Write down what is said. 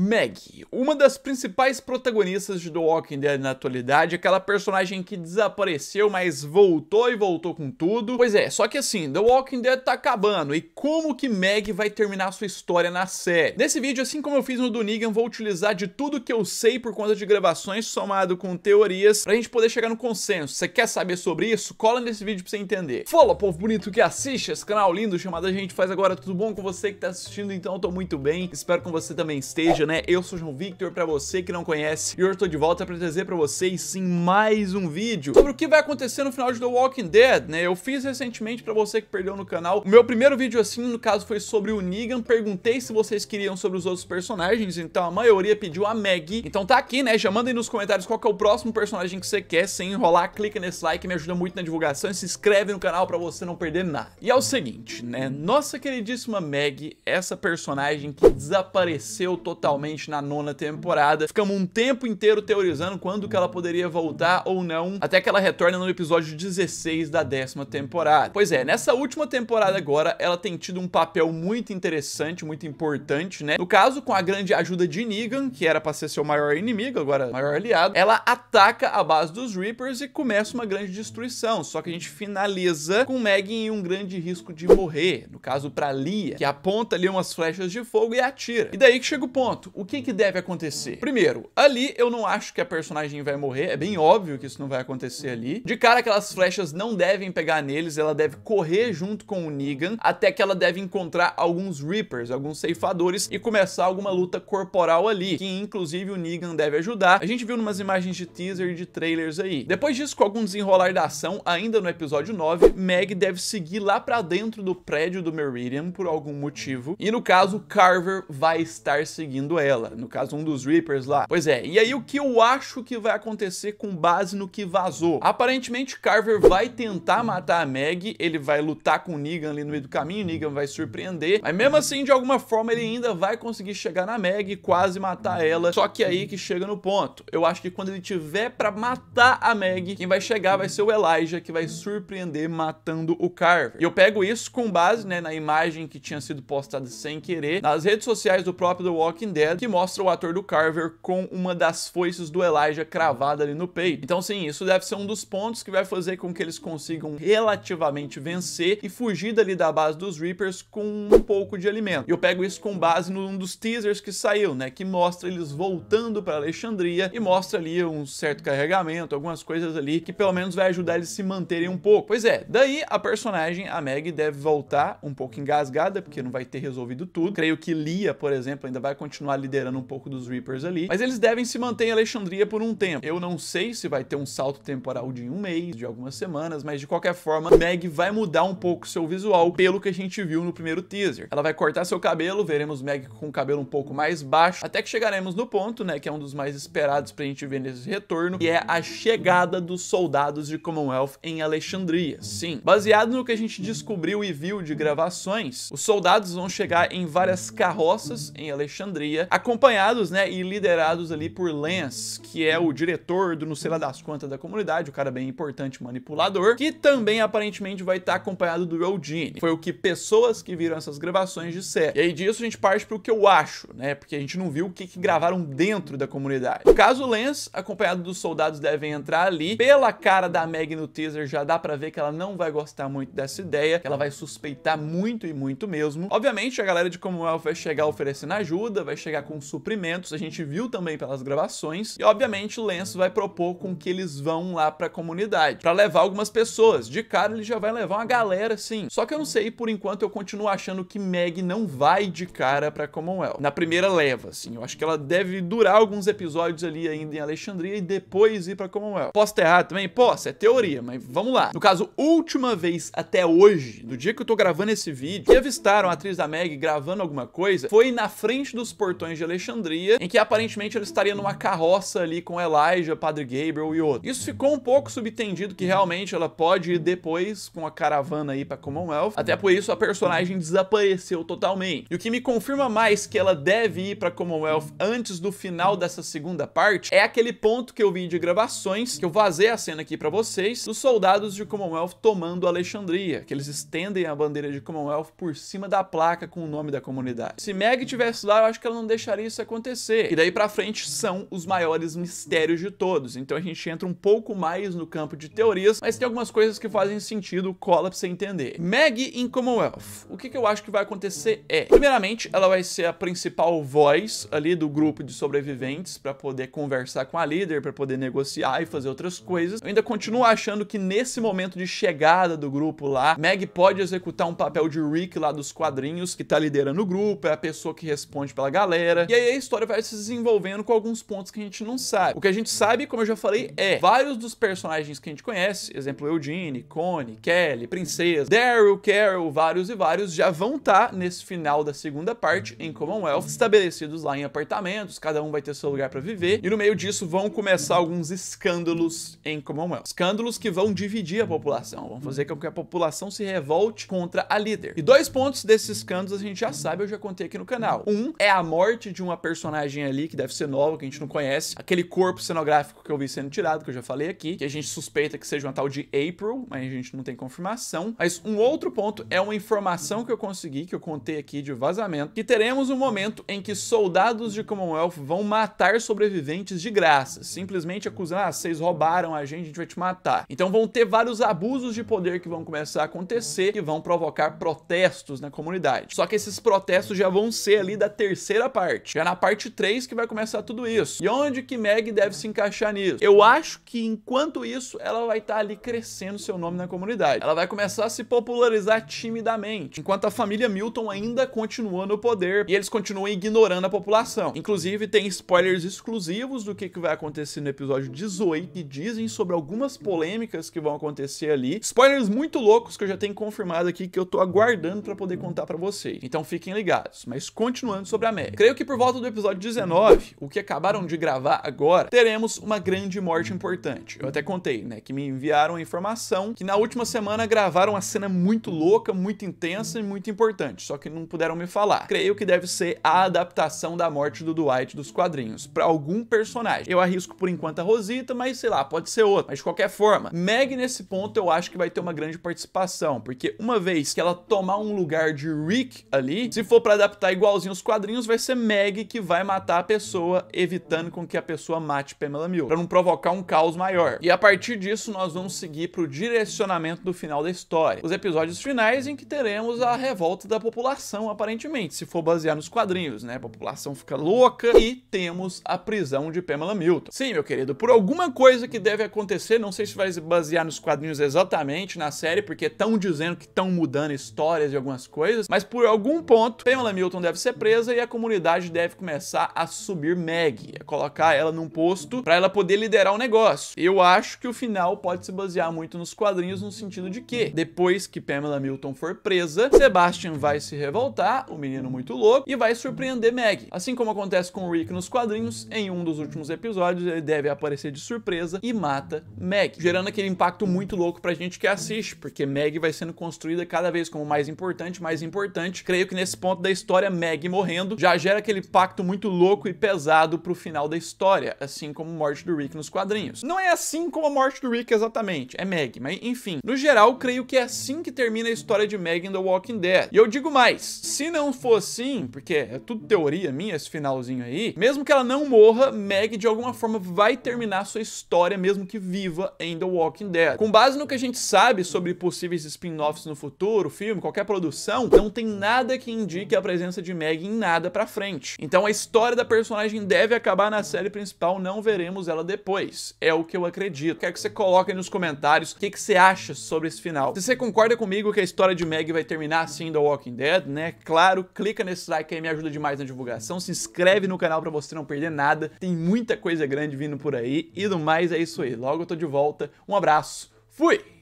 Maggie, uma das principais protagonistas de The Walking Dead na atualidade, aquela personagem que desapareceu, mas voltou e voltou com tudo. Pois é, só que assim, The Walking Dead tá acabando, e como que Maggie vai terminar sua história na série? Nesse vídeo, assim como eu fiz no do Negan, vou utilizar de tudo que eu sei por conta de gravações, somado com teorias, pra gente poder chegar no consenso. Você quer saber sobre isso? Cola nesse vídeo pra você entender. Fala, povo bonito que assiste esse canal lindo chamado A Gente Faz Agora, tudo bom com você que tá assistindo? Então eu tô muito bem, espero que você também esteja né? Eu sou João Victor, pra você que não conhece, e hoje eu tô de volta pra trazer pra vocês, sim, mais um vídeo sobre o que vai acontecer no final de The Walking Dead, né? Eu fiz recentemente pra você que perdeu no canal, o meu primeiro vídeo assim, no caso, foi sobre o Negan, perguntei se vocês queriam sobre os outros personagens, então a maioria pediu a Maggie, então tá aqui, né? Já mandem nos comentários qual é o próximo personagem que você quer, sem enrolar, clica nesse like, me ajuda muito na divulgação e se inscreve no canal pra você não perder nada. E é o seguinte, né? Nossa queridíssima Maggie, essa personagem que desapareceu totalmente na nona temporada. Ficamos um tempo inteiro teorizando quando que ela poderia voltar ou não, até que ela retorna no episódio 16 da décima temporada. Pois é, nessa última temporada agora, ela tem tido um papel muito interessante, muito importante, né? No caso, com a grande ajuda de Negan, que era pra ser seu maior inimigo, agora maior aliado, ela ataca a base dos Reapers e começa uma grande destruição. Só que a gente finaliza com Maggie em um grande risco de morrer, no caso pra Lia, que aponta ali umas flechas de fogo e atira. E daí que chega o ponto pronto, o que, que deve acontecer? Primeiro, ali eu não acho que a personagem vai morrer, é bem óbvio que isso não vai acontecer ali. De cara, aquelas flechas não devem pegar neles, ela deve correr junto com o Negan, até que ela deve encontrar alguns Reapers, alguns ceifadores, e começar alguma luta corporal ali, que inclusive o Negan deve ajudar. A gente viu umas imagens de teaser e de trailers aí. Depois disso, com algum desenrolar da ação, ainda no episódio 9, Meg deve seguir lá pra dentro do prédio do Meridian por algum motivo, e no caso, Carver vai estar seguindo ela, no caso um dos Reapers lá. Pois é, e aí o que eu acho que vai acontecer com base no que vazou? Aparentemente Carver vai tentar matar a Meg, ele vai lutar com o Negan ali no meio do caminho, Negan vai surpreender, mas mesmo assim de alguma forma ele ainda vai conseguir chegar na Meg e quase matar ela, só que aí que chega no ponto. Eu acho que quando ele tiver pra matar a Meg, quem vai chegar vai ser o Elijah, que vai surpreender matando o Carver. E eu pego isso com base né, na imagem que tinha sido postada sem querer nas redes sociais do próprio The Walking Dead, Dead, que mostra o ator do Carver com uma das foices do Elijah cravada ali no peito. Então sim, isso deve ser um dos pontos que vai fazer com que eles consigam relativamente vencer e fugir dali da base dos Reapers com um pouco de alimento. Eu pego isso com base num dos teasers que saiu, né, que mostra eles voltando para Alexandria e mostra ali um certo carregamento, algumas coisas ali que pelo menos vai ajudar eles se manterem um pouco. Pois é, daí a personagem, a Meg, deve voltar um pouco engasgada, porque não vai ter resolvido tudo. Creio que Lia, por exemplo, ainda vai continuar continuar liderando um pouco dos Reapers ali, mas eles devem se manter em Alexandria por um tempo. Eu não sei se vai ter um salto temporal de um mês, de algumas semanas, mas de qualquer forma, Meg vai mudar um pouco seu visual pelo que a gente viu no primeiro teaser. Ela vai cortar seu cabelo, veremos Meg com o cabelo um pouco mais baixo, até que chegaremos no ponto, né, que é um dos mais esperados pra gente ver nesse retorno, que é a chegada dos soldados de Commonwealth em Alexandria. Sim, baseado no que a gente descobriu e viu de gravações, os soldados vão chegar em várias carroças em Alexandria, acompanhados, né, e liderados ali por Lance, que é o diretor do não sei lá das quantas da comunidade, o cara bem importante, manipulador, que também aparentemente vai estar tá acompanhado do Rodine. Foi o que pessoas que viram essas gravações disseram. E aí disso a gente parte pro que eu acho, né, porque a gente não viu o que, que gravaram dentro da comunidade. No caso, Lance, acompanhado dos soldados, devem entrar ali. Pela cara da Meg no teaser, já dá pra ver que ela não vai gostar muito dessa ideia, que ela vai suspeitar muito e muito mesmo. Obviamente, a galera de Commonwealth vai chegar oferecendo ajuda, vai chegar chegar com suprimentos, a gente viu também pelas gravações, e obviamente o Lenço vai propor com que eles vão lá pra comunidade, para levar algumas pessoas. De cara ele já vai levar uma galera, sim. Só que eu não sei, por enquanto eu continuo achando que Meg não vai de cara pra Commonwealth. Na primeira leva, assim, eu acho que ela deve durar alguns episódios ali ainda em Alexandria e depois ir pra Commonwealth. Posso ter errado também? Posso, é teoria, mas vamos lá. No caso, última vez até hoje, do dia que eu tô gravando esse vídeo, que avistaram a atriz da Meg gravando alguma coisa, foi na frente dos portões portões de Alexandria, em que aparentemente ele estaria numa carroça ali com Elijah, Padre Gabriel e outro. Isso ficou um pouco subtendido que realmente ela pode ir depois com a caravana aí pra Commonwealth, até por isso a personagem desapareceu totalmente. E o que me confirma mais que ela deve ir pra Commonwealth antes do final dessa segunda parte é aquele ponto que eu vi de gravações, que eu vazei a cena aqui pra vocês, dos soldados de Commonwealth tomando Alexandria, que eles estendem a bandeira de Commonwealth por cima da placa com o nome da comunidade. Se Meg tivesse lá, eu acho que ela não deixaria isso acontecer. E daí para frente são os maiores mistérios de todos. Então a gente entra um pouco mais no campo de teorias, mas tem algumas coisas que fazem sentido, cola entender. Maggie em Commonwealth. O que, que eu acho que vai acontecer é, primeiramente, ela vai ser a principal voz ali do grupo de sobreviventes para poder conversar com a líder, para poder negociar e fazer outras coisas. Eu ainda continuo achando que nesse momento de chegada do grupo lá, Maggie pode executar um papel de Rick lá dos quadrinhos, que tá liderando o grupo, é a pessoa que responde pela galera galera. E aí a história vai se desenvolvendo com alguns pontos que a gente não sabe. O que a gente sabe, como eu já falei, é vários dos personagens que a gente conhece, exemplo, Eugene, Connie, Kelly, Princesa, Daryl, Carol, vários e vários, já vão estar tá nesse final da segunda parte em Commonwealth, estabelecidos lá em apartamentos, cada um vai ter seu lugar para viver, e no meio disso vão começar alguns escândalos em Commonwealth. Escândalos que vão dividir a população, vão fazer com que a população se revolte contra a líder. E dois pontos desses escândalos a gente já sabe, eu já contei aqui no canal. Um é a morte morte de uma personagem ali, que deve ser nova, que a gente não conhece. Aquele corpo cenográfico que eu vi sendo tirado, que eu já falei aqui, que a gente suspeita que seja uma tal de April, mas a gente não tem confirmação. Mas um outro ponto é uma informação que eu consegui, que eu contei aqui de vazamento, que teremos um momento em que soldados de Commonwealth vão matar sobreviventes de graça, simplesmente acusando, ah, vocês roubaram a gente, a gente vai te matar. Então vão ter vários abusos de poder que vão começar a acontecer, que vão provocar protestos na comunidade. Só que esses protestos já vão ser ali da terceira primeira parte. É na parte 3 que vai começar tudo isso. E onde que Meg deve se encaixar nisso? Eu acho que enquanto isso, ela vai estar tá ali crescendo seu nome na comunidade. Ela vai começar a se popularizar timidamente, enquanto a família Milton ainda continua no poder e eles continuam ignorando a população. Inclusive, tem spoilers exclusivos do que, que vai acontecer no episódio 18 que dizem sobre algumas polêmicas que vão acontecer ali. Spoilers muito loucos que eu já tenho confirmado aqui que eu tô aguardando para poder contar para vocês. Então fiquem ligados. Mas continuando sobre a Meg. Creio que por volta do episódio 19, o que acabaram de gravar agora, teremos uma grande morte importante. Eu até contei, né, que me enviaram a informação que na última semana gravaram uma cena muito louca, muito intensa e muito importante, só que não puderam me falar. Creio que deve ser a adaptação da morte do Dwight dos quadrinhos para algum personagem. Eu arrisco por enquanto a Rosita, mas sei lá, pode ser outra. Mas de qualquer forma, Meg nesse ponto eu acho que vai ter uma grande participação, porque uma vez que ela tomar um lugar de Rick ali, se for para adaptar igualzinho os quadrinhos, vai ser ser Meg que vai matar a pessoa, evitando com que a pessoa mate Pamela Milton para não provocar um caos maior. E a partir disso, nós vamos seguir para o direcionamento do final da história. Os episódios finais em que teremos a revolta da população, aparentemente, se for basear nos quadrinhos, né? A população fica louca e temos a prisão de Pamela Milton. Sim, meu querido, por alguma coisa que deve acontecer, não sei se vai basear nos quadrinhos exatamente na série, porque estão dizendo que estão mudando histórias e algumas coisas, mas por algum ponto, Pamela Milton deve ser presa e a comunidade deve começar a subir Meg, a colocar ela num posto para ela poder liderar o negócio. Eu acho que o final pode se basear muito nos quadrinhos no sentido de que, depois que Pamela Milton for presa, Sebastian vai se revoltar, o menino muito louco, e vai surpreender Meg. Assim como acontece com o Rick nos quadrinhos, em um dos últimos episódios ele deve aparecer de surpresa e mata Meg, gerando aquele impacto muito louco pra gente que assiste, porque Meg vai sendo construída cada vez como mais importante, mais importante. Creio que nesse ponto da história, Meg morrendo já gera aquele pacto muito louco e pesado pro final da história, assim como a morte do Rick nos quadrinhos. Não é assim como a morte do Rick exatamente, é Meg, mas enfim. No geral, creio que é assim que termina a história de Meg em The Walking Dead. E eu digo mais, se não for assim, porque é tudo teoria minha esse finalzinho aí, mesmo que ela não morra, Meg de alguma forma vai terminar sua história mesmo que viva em The Walking Dead. Com base no que a gente sabe sobre possíveis spin-offs no futuro, filme, qualquer produção, não tem nada que indique a presença de Meg em nada pra frente frente. Então a história da personagem deve acabar na série principal, não veremos ela depois. É o que eu acredito. Quero que você coloque aí nos comentários o que, que você acha sobre esse final. Se você concorda comigo que a história de Meg vai terminar assim The Walking Dead, né? Claro, clica nesse like aí, me ajuda demais na divulgação. Se inscreve no canal pra você não perder nada. Tem muita coisa grande vindo por aí. E do mais, é isso aí. Logo eu tô de volta. Um abraço. Fui!